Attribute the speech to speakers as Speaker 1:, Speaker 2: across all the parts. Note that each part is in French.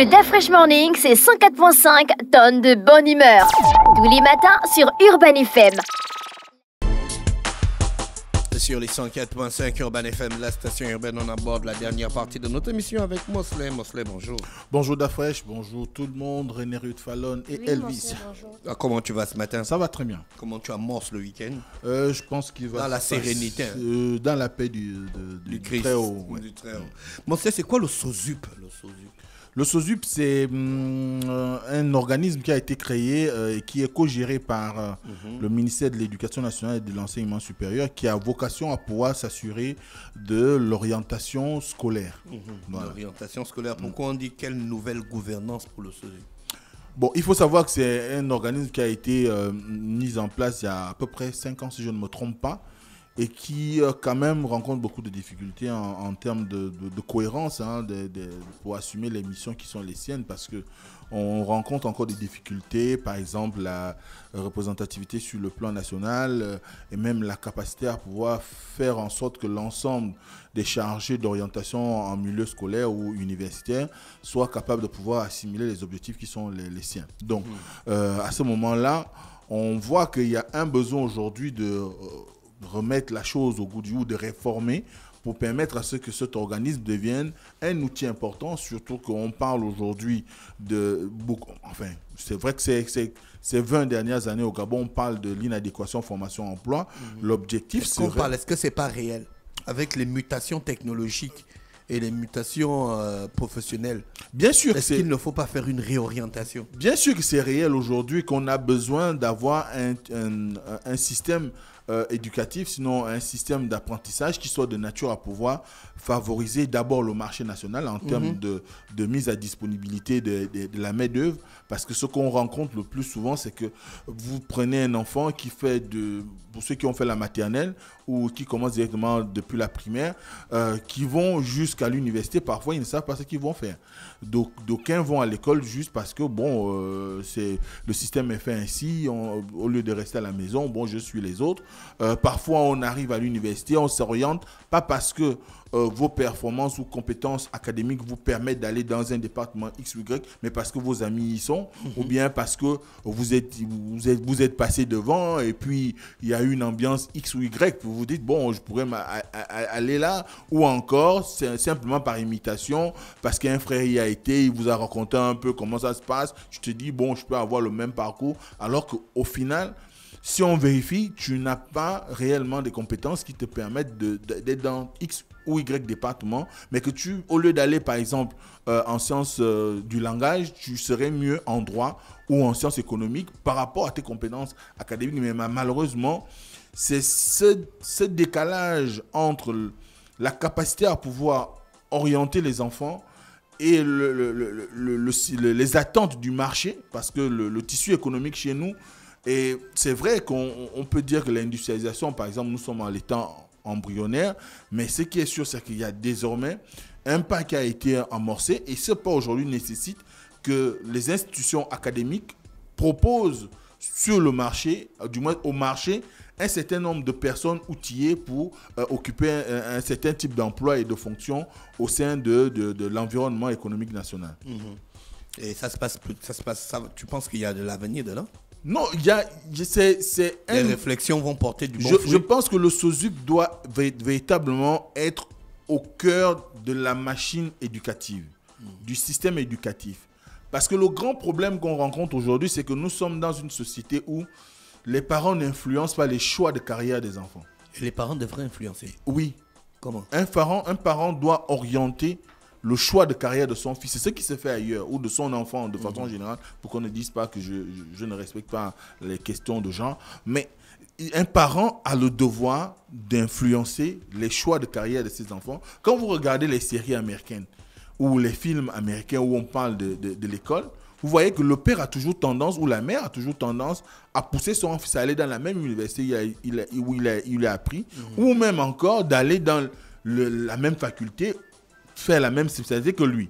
Speaker 1: Le Fresh Morning, c'est 104.5 tonnes de bonne humeur. Tous les matins sur Urban FM.
Speaker 2: Sur les 104.5 Urban FM, la station urbaine, on aborde la dernière partie de notre émission avec Mosley. Mosley,
Speaker 1: bonjour. Bonjour Dafresh, bonjour tout le monde, René Ruth Fallon et Elvis. Ah, comment
Speaker 2: tu vas ce matin Ça va très bien. Comment tu amorces le week-end
Speaker 1: euh, Je pense qu'il va. Dans la sérénité. Hein. Euh, dans la paix du, Christ, très haut, du, c'est quoi le sauzup Le le SOSUP, c'est hum, un organisme qui a été créé euh, et qui est co-géré par euh, mhm. le ministère de l'Éducation nationale et de l'enseignement supérieur qui a vocation à pouvoir s'assurer de l'orientation scolaire.
Speaker 2: Mhm. L'orientation scolaire. Mm. Pourquoi on dit quelle nouvelle gouvernance pour le SOSUP
Speaker 1: Bon, il faut savoir que c'est un organisme qui a été euh, mis en place il y a à peu près 5 ans, si je ne me trompe pas et qui euh, quand même rencontre beaucoup de difficultés en, termes de, cohérence hein, pour assumer les missions qui sont les siennes parce que on rencontre encore des difficultés, par exemple la représentativité sur le plan national euh, et même la capacité à pouvoir faire en sorte que l'ensemble des chargés d'orientation en milieu scolaire ou universitaire soient capables de pouvoir assimiler les objectifs qui sont les, siens. Donc mmh. euh, à ce moment-là, on voit qu'il y a un besoin aujourd'hui de remettre la chose au goût du jour, de réformer pour permettre à ce que cet organisme devienne un outil important, surtout qu'on parle aujourd'hui de beaucoup, enfin, c'est vrai que c'est ces 20 dernières années au Gabon, on parle de l'inadéquation formation-emploi. Mhm. L'objectif, c'est... Est parle, est-ce que c'est pas réel Avec les mutations technologiques et les mutations euh, professionnelles.
Speaker 2: Bien sûr. Est-ce qu'il ne faut pas faire une réorientation
Speaker 1: Bien sûr que c'est réel aujourd'hui qu'on a besoin d'avoir un, un, un, système euh, éducatif, sinon un système d'apprentissage qui soit de nature à pouvoir favoriser d'abord le marché national en termes mhm. de, de, mise à disponibilité de, de, la main-d'œuvre. Parce que ce qu'on rencontre le plus souvent, c'est que vous prenez un enfant qui fait de. Pour ceux qui ont fait la maternelle ou qui commencent directement depuis la primaire, euh, qui vont jusqu'à l'université, parfois ils ne savent pas ce qu'ils vont faire. Donc, d'aucuns vont à l'école juste parce que, bon, euh, c'est le système est fait ainsi, au lieu de rester à la maison, bon, je suis les autres. Euh, parfois, on arrive à l'université, on s'oriente, pas parce que euh, vos performances ou compétences académiques vous permettent d'aller dans un département X ou Y, mais parce que vos amis y sont, mhm. ou bien parce que vous êtes, vous êtes, vous êtes passé devant et puis il y a eu une ambiance X ou Y, vous vous dites, bon, je pourrais aller là, ou encore simplement par imitation, parce qu'un frère y a été, il vous a raconté un peu comment ça se passe, je te dis, bon, je peux avoir le même parcours, alors qu'au final, si on vérifie, tu n'as pas réellement des compétences qui te permettent d'être dans X ou Y département, mais que tu, au lieu d'aller par exemple euh, en sciences euh, du langage, tu serais mieux en droit ou en sciences économiques par rapport à tes compétences académiques. Mais malheureusement, c'est ce, ce décalage entre la capacité à pouvoir orienter les enfants et le, les attentes du marché, parce que le, tissu économique chez nous et c'est vrai qu'on peut dire que l'industrialisation, par exemple, nous sommes en l'état embryonnaire, mais ce qui est sûr, c'est qu'il y a désormais un pas qui a été amorcé et ce pas aujourd'hui nécessite que les institutions académiques proposent sur le marché, du moins au marché, un certain nombre de personnes outillées pour euh, occuper un, certain type d'emploi et de fonction au sein de, l'environnement économique national. Mmh. Et ça se passe, ça se passe tu penses qu'il y a de l'avenir dedans non, y a, c'est, un... Les réflexions
Speaker 2: vont porter du bon je, fruit. je
Speaker 1: pense que le SOSUP doit véritablement être au cœur de la machine éducative, du système éducatif. Parce que le grand problème qu'on rencontre aujourd'hui, c'est que nous sommes dans une société où les parents n'influencent pas les choix de carrière des enfants. Et les parents devraient influencer. Oui. Comment un parent, un parent doit orienter le choix de carrière de son fils, c'est ce qui se fait ailleurs, ou de son enfant de façon mhm. générale, pour qu'on ne dise pas que je, je, ne respecte pas les questions de genre. Mais un parent a le devoir d'influencer les choix de carrière de ses enfants. Quand vous regardez les séries américaines ou les films américains où on parle de, de, l'école, vous voyez que le père a toujours tendance, ou la mère a toujours tendance, à pousser son fils à aller dans la même université où il a, où il appris, mhm. ou même encore d'aller dans... la même faculté faire la même spécialité que lui.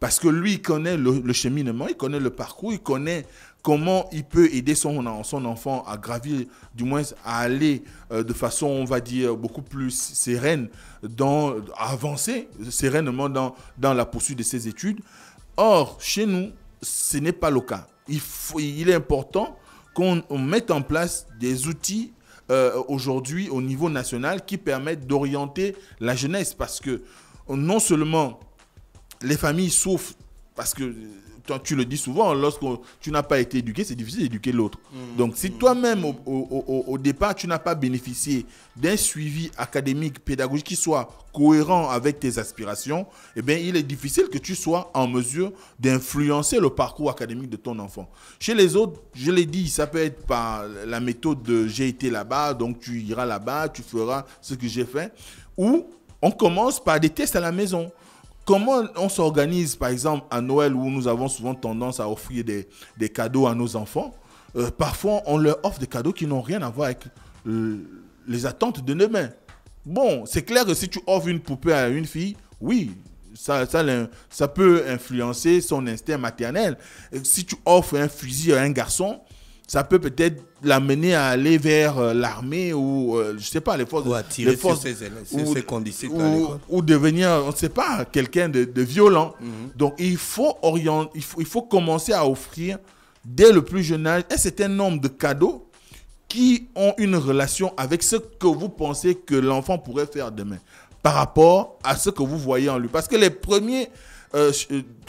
Speaker 1: Parce que lui, il connaît le, cheminement, il connaît le parcours, il connaît comment il peut aider son, son enfant à gravir, du moins à aller euh, de façon, on va dire, beaucoup plus sereine, dans, avancer sereinement dans, dans la poursuite de ses études. Or, chez nous, ce n'est pas le cas. Il, faut, il est important qu'on mette en place des outils euh, aujourd'hui au niveau national qui permettent d'orienter la jeunesse parce que non seulement les familles souffrent, parce que tu le dis souvent, lorsque tu n'as pas été éduqué, c'est difficile d'éduquer l'autre. Mm. Donc si mm. toi-même, au, départ, tu n'as pas bénéficié d'un suivi académique, pédagogique qui soit cohérent avec tes aspirations, eh bien, il est difficile que tu sois en mesure d'influencer le parcours académique de ton enfant. Chez les autres, je l'ai dit, ça peut être par la méthode de j'ai été là-bas, donc tu iras là-bas, tu feras ce que j'ai fait, ou on commence par des tests à la maison. Comment on s'organise, par exemple, à Noël où nous avons souvent tendance à offrir des, cadeaux à nos enfants euh, Parfois, on leur offre des cadeaux qui n'ont rien à voir avec euh, les attentes de demain. Bon, c'est clair que si tu offres une poupée à une fille, oui, ça, ça, ça peut influencer son instinct maternel. si tu offres un fusil à un garçon, ça peut peut-être l'amener à aller vers euh, l'armée ou, euh, je sais pas, les forces... attirer les forces, sur ses ou, conditions ou, devenir, on ne sait pas, quelqu'un de, violent. Mhm. Donc, il faut, orienter, il, faut, il faut commencer à offrir, dès le plus jeune âge, un certain nombre de cadeaux qui ont une relation avec ce que vous pensez que l'enfant pourrait faire demain par rapport à ce que vous voyez en lui. Parce que les premiers, euh,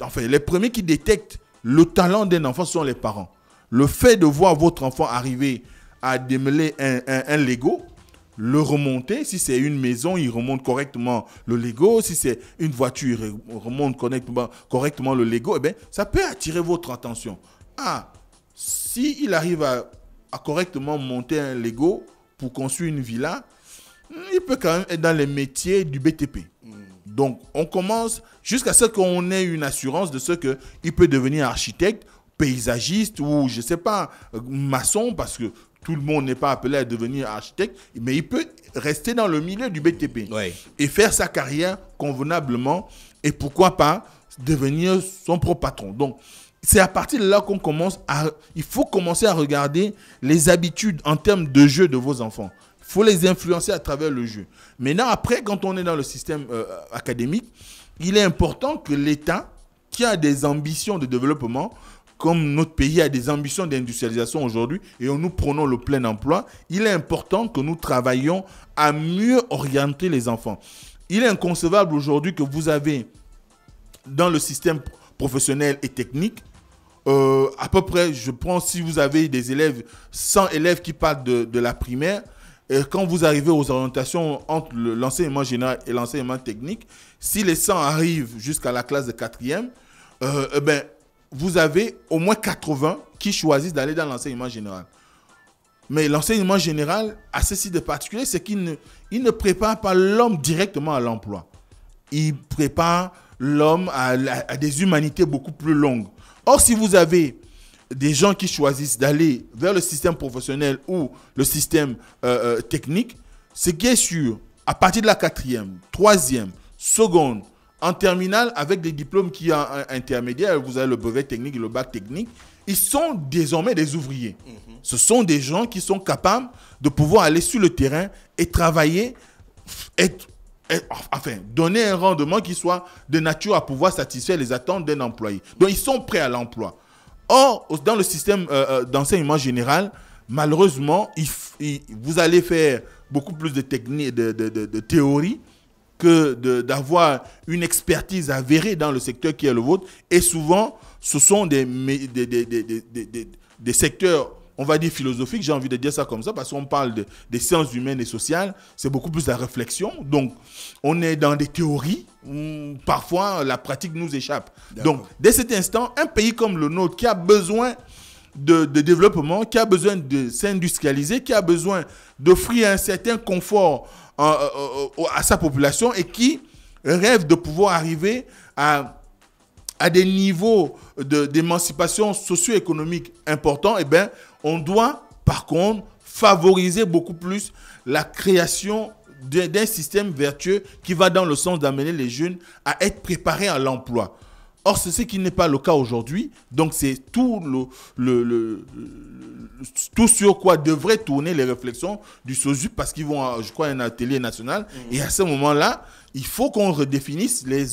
Speaker 1: enfin, les premiers qui détectent le talent d'un enfant sont les parents. Le fait de voir votre enfant arriver à démêler un, Lego, le remonter, si c'est une maison, il remonte correctement le Lego, si c'est une voiture, il remonte correctement, le Lego, eh bien, ça peut attirer votre attention. Ah, si il arrive à, à correctement monter un Lego pour construire une villa, hmm, il peut quand même être dans les métiers du BTP. Hmm. Donc, on commence jusqu'à ce qu'on ait une assurance de ce qu'il peut devenir architecte paysagiste ou, je ne sais pas, maçon, parce que tout le monde n'est pas appelé à devenir architecte, mais il peut rester dans le milieu du BTP et faire sa carrière convenablement et pourquoi pas devenir son propre patron. Donc, c'est à partir de là qu'on commence à... Il faut commencer à regarder les habitudes en termes de jeu de vos enfants. Il faut les influencer à travers le jeu. Maintenant, après, quand on est dans le système euh, académique, il est important que l'État, qui a des ambitions de développement, comme notre pays a des ambitions d'industrialisation aujourd'hui et nous prenons le plein emploi, il est important que nous travaillions à mieux orienter les enfants. Il est inconcevable aujourd'hui que vous avez dans le système professionnel et technique, euh, à peu près, je prends si vous avez des élèves, 100 élèves qui partent de, la primaire, et euh, quand vous arrivez aux orientations entre l'enseignement général et l'enseignement technique, si les 100 arrivent jusqu'à la classe de quatrième, euh, eh ben, vous avez au moins 80 qui choisissent d'aller dans l'enseignement général. Mais l'enseignement général a ceci de particulier, c'est qu'il ne, prépare pas l'homme directement à l'emploi. Il prépare l'homme à, des humanités beaucoup plus longues. Or, si vous avez des gens qui choisissent d'aller vers le système professionnel ou le système euh, euh, technique, c'est bien sûr, à partir de la quatrième, troisième, seconde, en terminale, avec des diplômes qui sont intermédiaires, vous avez le brevet technique et le bac technique, ils sont désormais des ouvriers. Mhm. Ce sont des gens qui sont capables de pouvoir aller sur le terrain et travailler, et enfin, donner un rendement qui soit de nature à pouvoir satisfaire les attentes d'un employé. Donc, ils sont prêts à l'emploi. Or, dans le système euh, euh, d'enseignement général, malheureusement, vous allez faire beaucoup plus de, techniques, de, de que d'avoir une expertise avérée dans le secteur qui est le vôtre. Et souvent, ce sont des, des, des, des, des secteurs, on va dire philosophiques, j'ai envie de dire ça comme ça, parce qu'on parle de, des sciences humaines et sociales, c'est beaucoup plus la réflexion. Donc, on est dans des théories où parfois la pratique nous échappe. Donc, dès cet instant, un pays comme le nôtre qui a besoin de, de, développement, qui a besoin de s'industrialiser, qui a besoin d'offrir un certain confort euh, euh, euh, à sa population et qui rêve de pouvoir arriver à, à des niveaux d'émancipation socio-économique importants, eh bien, on doit par contre favoriser beaucoup plus la création d'un système vertueux qui va dans le sens d'amener les jeunes à être préparés à l'emploi. Or, c'est ce qui n'est pas le cas aujourd'hui. Donc, c'est tout, le, tout sur quoi devraient tourner les réflexions du SOZUP parce qu'ils vont, je crois, à un atelier national. Mmh. Et à ce moment-là, il faut qu'on redéfinisse les,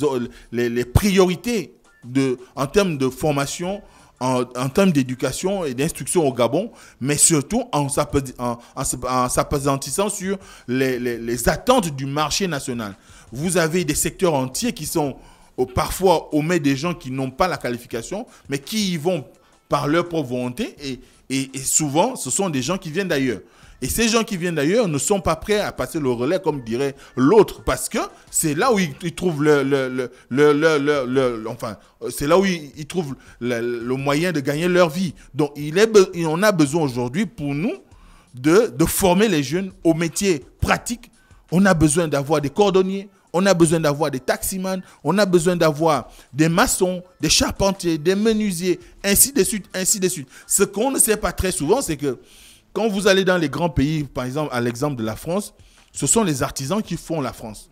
Speaker 1: les, priorités de, en termes de formation, en, termes d'éducation et d'instruction au Gabon, mais surtout en, en, s'appesantissant sur les attentes du marché national. Vous avez des secteurs entiers qui sont parfois on met des gens qui n'ont pas la qualification, mais qui y vont par leur propre volonté. Et, et, souvent, ce sont des gens qui viennent d'ailleurs. Et ces gens qui viennent d'ailleurs ne sont pas prêts à passer le relais, comme dirait l'autre, parce que c'est là où ils, trouvent le, le, enfin, c'est là où ils, le, moyen de gagner leur vie. Donc, il est, on a besoin aujourd'hui pour nous de, de former les jeunes au métier pratique. On a besoin d'avoir des cordonniers, on a besoin d'avoir des taximans, on a besoin d'avoir des maçons, des charpentiers, des menuisiers, ainsi de suite, ainsi de suite. Ce qu'on ne sait pas très souvent, c'est que quand vous allez dans les grands pays, par exemple à l'exemple de la France, ce sont les artisans qui font la France.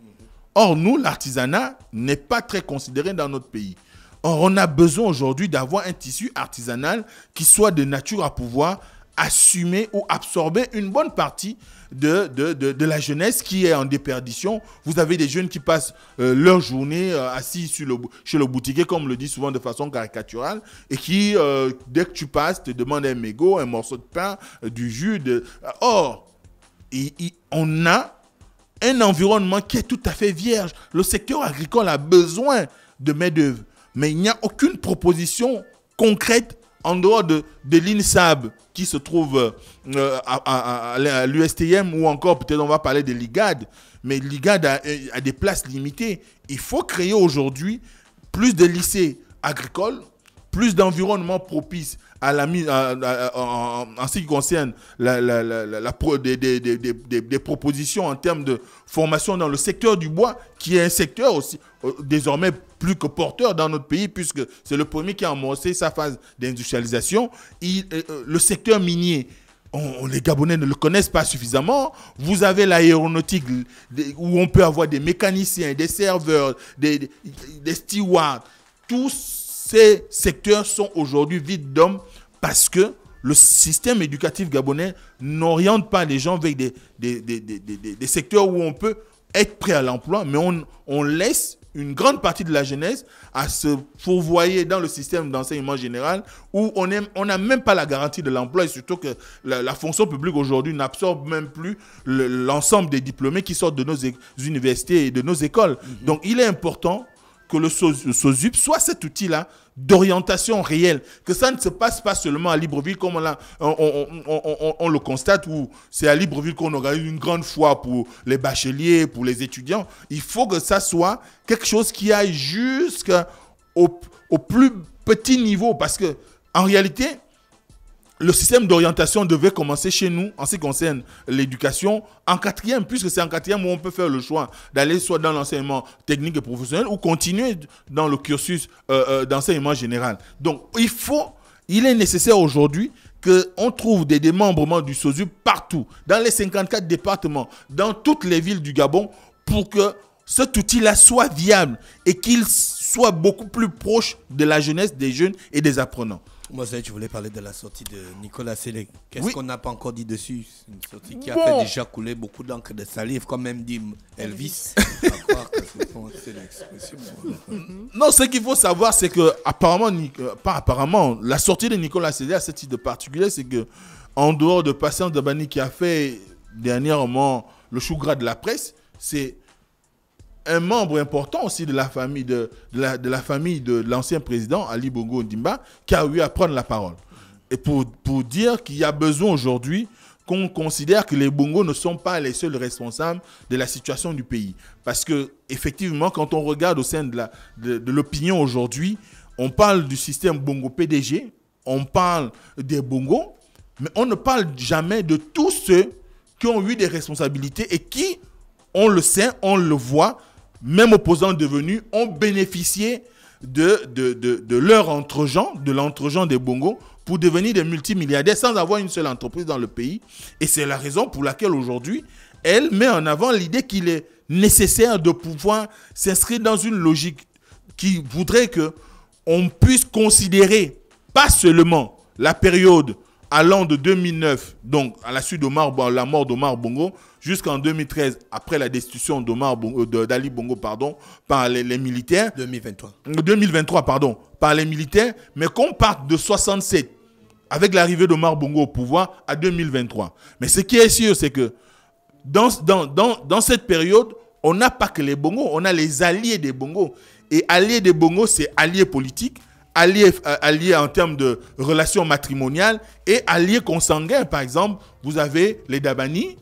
Speaker 1: Or, nous, l'artisanat n'est pas très considéré dans notre pays. Or, on a besoin aujourd'hui d'avoir un tissu artisanal qui soit de nature à pouvoir assumer ou absorber une bonne partie de, de, de, la jeunesse qui est en déperdition. Vous avez des jeunes qui passent euh, leur journée euh, assis sur le, chez le boutiquier, comme on le dit souvent de façon caricaturale, et qui, euh, dès que tu passes, te demandent un mégot, un morceau de pain, du jus. De... Or, on a un environnement qui est tout à fait vierge. Le secteur agricole a besoin de main-d'œuvre, mais il n'y a aucune proposition concrète en dehors de, de l'INSAB qui se trouve euh, à, l'USTM ou encore peut-être on va parler de l'IGAD, mais l'IGAD a, des places limitées. Il faut créer aujourd'hui plus de lycées agricoles, plus d'environnements propices à la en ce qui concerne la, des, des, des, propositions en termes de formation dans le secteur du bois, qui est un secteur aussi euh, désormais plus que porteur dans notre pays, puisque c'est le premier qui a amorcé sa phase d'industrialisation. Euh, euh, le secteur minier, on, les Gabonais ne le connaissent pas suffisamment. Vous avez l'aéronautique où on peut avoir des mécaniciens, des serveurs, des, stewards. Tous ces secteurs sont aujourd'hui vides d'hommes parce que le système éducatif gabonais n'oriente pas les gens vers des, des, secteurs où on peut être prêt à l'emploi, mais on, on laisse une grande partie de la jeunesse à se fourvoyer dans le système d'enseignement général où on n'a même pas la garantie de l'emploi et surtout que la, fonction publique aujourd'hui n'absorbe même plus l'ensemble des diplômés qui sortent de nos universités et de nos écoles. Mm-hmm. Donc il est important que le SOSUP soit cet outil-là d'orientation réelle, que ça ne se passe pas seulement à Libreville comme on, on, on le constate, où c'est à Libreville qu'on eu une grande foi pour les bacheliers, pour les étudiants. Il faut que ça soit quelque chose qui aille jusqu'au au plus petit niveau, parce que en réalité, le système d'orientation devait commencer chez nous en ce qui concerne l'éducation en quatrième, puisque c'est en quatrième où on peut faire le choix d'aller soit dans l'enseignement technique et professionnel ou continuer dans le cursus euh, euh, d'enseignement général. Donc il faut, il est nécessaire aujourd'hui qu'on trouve des démembrements du SOSU partout, dans les 54 départements, dans toutes les villes du Gabon, pour que cet outil-là soit viable et qu'il soit beaucoup plus proche de la jeunesse, des jeunes et des apprenants.
Speaker 2: Moi, je voulais parler de la sortie de Nicolas Sélé. Qu'est-ce qu'on n'a pas encore dit dessus Une sortie qui a fait déjà couler beaucoup d'encre de salive, comme même dit Elvis.
Speaker 1: non, ce qu'il faut savoir, c'est que apparemment, euh, pas apparemment, la sortie de Nicolas Sélé a ce de particulier, c'est que en dehors de Patience Dabani qui a fait dernièrement le chou gras de la presse, c'est un membre important aussi de la famille de, de, la, famille de l'ancien président Ali Bongo Ndimba qui a eu à prendre la parole. Et pour, pour dire qu'il y a besoin aujourd'hui qu'on considère que les Bongo ne sont pas les seuls responsables de la situation du pays. Parce que effectivement, quand on regarde au sein de l'opinion de, de aujourd'hui, on parle du système Bongo PDG, on parle des Bongo mais on ne parle jamais de tous ceux qui ont eu des responsabilités et qui, on le sait, on le voit, même opposants devenus, ont bénéficié de, de, de, de leur entrejean, de des Bongo, pour devenir des multimilliardaires sans avoir une seule entreprise dans le pays. Et c'est la raison pour laquelle aujourd'hui, elle met en avant l'idée qu'il est nécessaire de pouvoir s'inscrire dans une logique qui voudrait que on puisse considérer pas seulement la période allant de 2009, donc à la suite de la mort d'Omar Bongo, jusqu'en 2013, après la destitution euh, d'Ali Bongo, Bongo pardon, par les, militaires. 2023. 2023, euh, pardon, par les militaires, mais qu'on parte de 67, avec l'arrivée d'Omar Bongo au pouvoir, à 2023. Mais ce qui est sûr, c'est que dans, dans, dans cette période, on n'a pas que les Bongo, on a les alliés des Bongo. Et alliés des Bongo, c'est alliés politiques, alliés, euh, en termes de relations matrimoniales et alliés consanguins. Par exemple, vous avez les Dabani,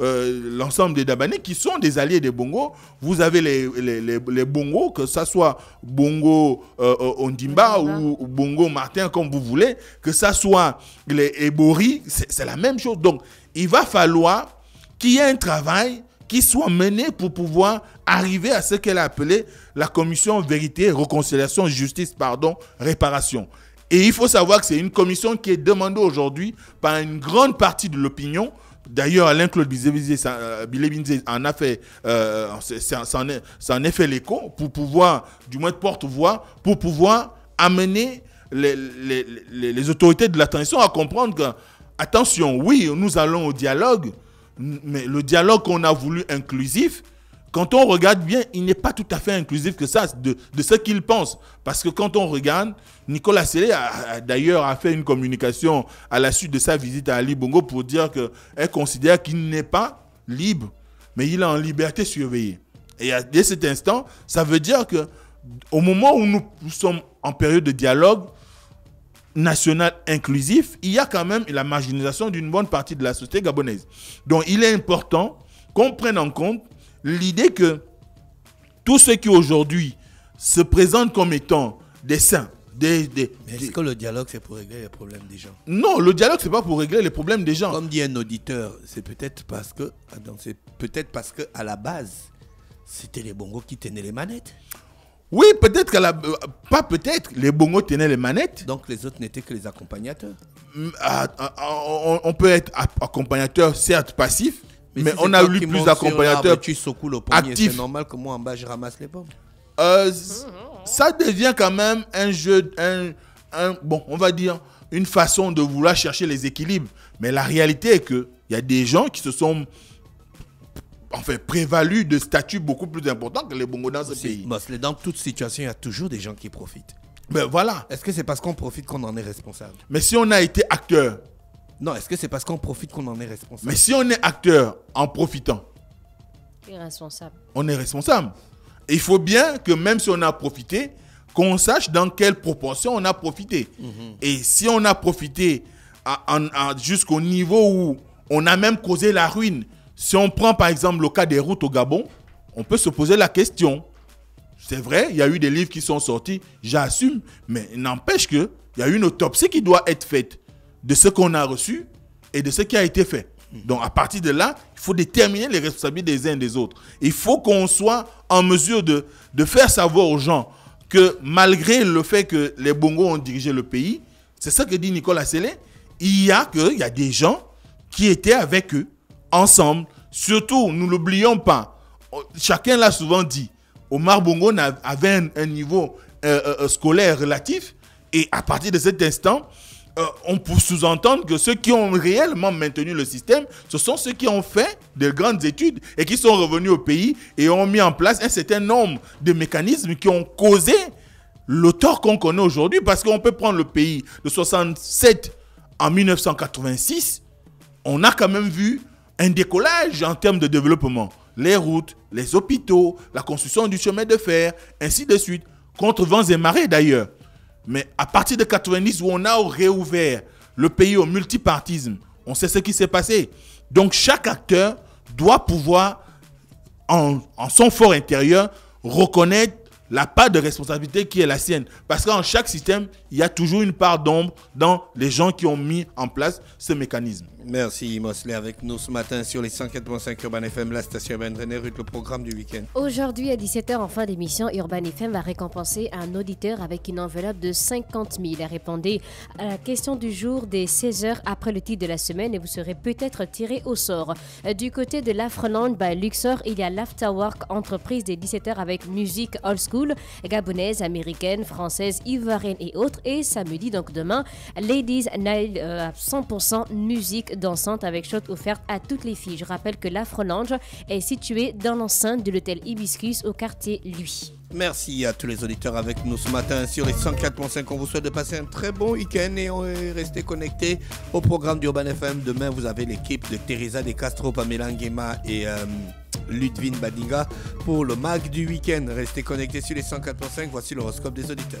Speaker 1: euh, l'ensemble des Dabani qui sont des alliés des Bongo. Vous avez les, les, Bongo, que ce soit Bongo euh, Ondimba ou, Bongo Martin, comme vous voulez, que ce soit les Ebori, c'est la même chose. Donc, il va falloir qu'il y ait un travail qui soit menée pour pouvoir arriver à ce qu'elle a appelé la commission vérité, réconciliation, justice, pardon, réparation. Et il faut savoir que c'est une commission qui est demandée aujourd'hui par une grande partie de l'opinion. D'ailleurs, Alain Claude euh, Bilebinze en a fait, euh, est, fait l'écho pour pouvoir, du moins de porte-voix, pour pouvoir amener les, autorités de la transition à comprendre que, attention, oui, nous allons au dialogue, mais le dialogue qu'on a voulu inclusif, quand on regarde bien, il n'est pas tout à fait inclusif que ça, de, ce qu'il pense. Parce que quand on regarde, Nicolas Sélé a, d'ailleurs a fait une communication à la suite de sa visite à Ali Bongo pour dire qu'elle considère qu'il n'est pas libre, mais il est en liberté surveillée. Et à, dès cet instant, ça veut dire que au moment où nous sommes en période de dialogue, national inclusif, il y a quand même la marginalisation d'une bonne partie de la société gabonaise. Donc il est important qu'on prenne en compte l'idée que tous ceux qui aujourd'hui se présentent comme étant des saints, des, Mais est-ce que le dialogue, c'est pour régler les problèmes des gens Non, le dialogue, c'est pas pour régler les problèmes des
Speaker 2: gens. Comme dit un auditeur, c'est peut-être parce que, c'est peut-être parce que à la base, c'était les bongos qui tenaient les manettes. Oui, peut-être qu'elle a... Euh, pas peut-être, les bongos
Speaker 1: tenaient les manettes. Donc les autres n'étaient que les accompagnateurs. Mm, ah, ah, ah, on peut être accompagnateur, certes passif, mais, on a eu plus d'accompagnateurs actifs. C'est normal que moi en bas je ramasse les pommes. Euh, ça devient quand même un jeu, un, un, bon, on va dire une façon de vouloir chercher les équilibres. Mais la réalité est que il y a des gens qui se sont enfin, prévalu de statuts beaucoup plus importants que les Bongos dans ce pays. dans toute situation, il y a toujours des gens qui profitent. Mais ben,
Speaker 2: voilà. Est-ce que c'est parce qu'on profite qu'on en est responsable Mais si on a été acteur. Non, est-ce que c'est parce qu'on
Speaker 1: profite qu'on en est responsable Mais si on est acteur en profitant. On est responsable. il faut bien que même si on a profité, qu'on sache dans quelle proportion on a profité. Mhm. Et si on a profité jusqu'au niveau où on a même causé la ruine, si on prend par exemple le cas des routes au Gabon, on peut se poser la question. C'est vrai, il y a eu des livres qui sont sortis, j'assume, mais n'empêche qu'il y a une autopsie qui doit être faite de ce qu'on a reçu et de ce qui a été fait. Donc à partir de là, il faut déterminer les responsabilités des uns et des autres. Il faut qu'on soit en mesure de, de faire savoir aux gens que malgré le fait que les Bongos ont dirigé le pays, c'est ça que dit Nicolas Sélé, il y a que il y a des gens qui étaient avec eux ensemble. Surtout, nous l'oublions pas, chacun l'a souvent dit, Omar Bongo avait un, niveau euh, euh, euh, scolaire relatif et à partir de cet instant, on peut sous-entendre que ceux qui ont réellement maintenu le système, ce sont ceux qui ont fait de grandes études et qui sont revenus au pays et ont mis en place un certain nombre de mécanismes qui ont causé le tort qu'on connaît aujourd'hui. Parce qu'on peut prendre le pays de 67 en 1986, on a quand même vu un décollage en termes de développement. Les routes, les hôpitaux, la construction du chemin de fer, ainsi de suite, contre vents et marées d'ailleurs. Mais à partir de 90 où on a réouvert le pays au multipartisme, on sait ce qui s'est passé. Donc chaque acteur doit pouvoir, en, en son fort intérieur, reconnaître la part de responsabilité qui est la sienne. Parce qu'en chaque système, il y a toujours une part d'ombre dans les gens qui ont mis en place ce mécanisme.
Speaker 2: Merci Mosley avec nous ce matin sur les 104.5 Urban FM, la station Urban René le programme du week-end.
Speaker 1: Aujourd'hui à 17h en fin d'émission, Urban FM va récompenser un auditeur avec une enveloppe de 50 000. Répondez à la question du jour des 16h après le titre de la semaine et vous serez peut-être tiré au sort. Euh, du côté de la by bah, Luxor, il y a l'Afterwork entreprise des 17h avec musique old school, gabonaise, américaine, française, ivoirienne et autres. Et samedi, donc demain, Ladies Nile euh, à 100% musique dansante avec shot offerte à toutes les filles. Je rappelle que lafro est située dans l'enceinte de l'hôtel Hibiscus au quartier Lui.
Speaker 2: Merci à tous les auditeurs avec nous ce matin sur les 104.5. On vous souhaite de passer un très bon week-end et restez connectés au programme d'Urban FM. Demain, vous avez l'équipe de Teresa De Castro, Pamela Nguema et euh, Badiga pour le MAC du week-end. Restez connectés sur les 104.5. Voici l'horoscope des auditeurs.